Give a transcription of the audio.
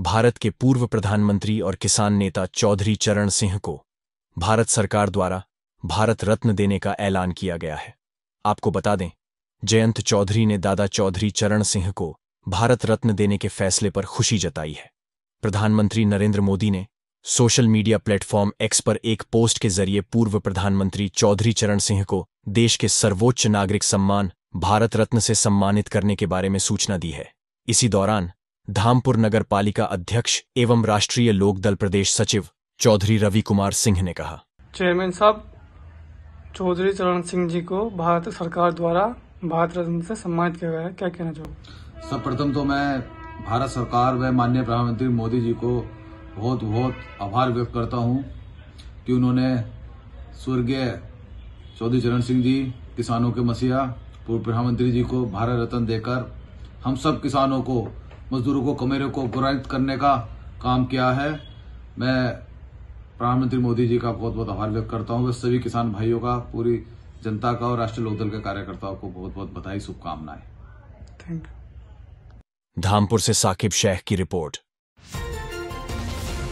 भारत के पूर्व प्रधानमंत्री और किसान नेता चौधरी चरण सिंह को भारत सरकार द्वारा भारत रत्न देने का ऐलान किया गया है आपको बता दें जयंत चौधरी ने दादा चौधरी चरण सिंह को भारत रत्न देने के फैसले पर खुशी जताई है प्रधानमंत्री नरेंद्र मोदी ने सोशल मीडिया प्लेटफॉर्म एक्स पर एक पोस्ट के जरिए पूर्व प्रधानमंत्री चौधरी चरण सिंह को देश के सर्वोच्च नागरिक सम्मान भारत रत्न से सम्मानित करने के बारे में सूचना दी है इसी दौरान धामपुर नगर पालिका अध्यक्ष एवं राष्ट्रीय लोकदल प्रदेश सचिव चौधरी रवि कुमार सिंह ने कहा चेयरमैन साहब चौधरी चरण सिंह जी को भारत सरकार द्वारा भारत रत्न से सम्मानित किया गया है क्या कहना सब प्रथम तो मैं भारत सरकार व माननीय प्रधानमंत्री मोदी जी को बहुत बहुत आभार व्यक्त करता हूँ कि उन्होंने स्वर्गीय चौधरी चरण सिंह जी किसानों के मसीहा पूर्व प्रधानमंत्री जी को भारत रत्न देकर हम सब किसानों को मजदूरों को कमेरों को गुरानित करने का काम किया है मैं प्रधानमंत्री मोदी जी का बहुत बहुत आभार व्यक्त करता हूँ सभी किसान भाइयों का पूरी जनता का और राष्ट्रीय लोकदल के कार्यकर्ताओं को बहुत बहुत बधाई शुभकामनाएं थैंक धामपुर से साकिब शेख की रिपोर्ट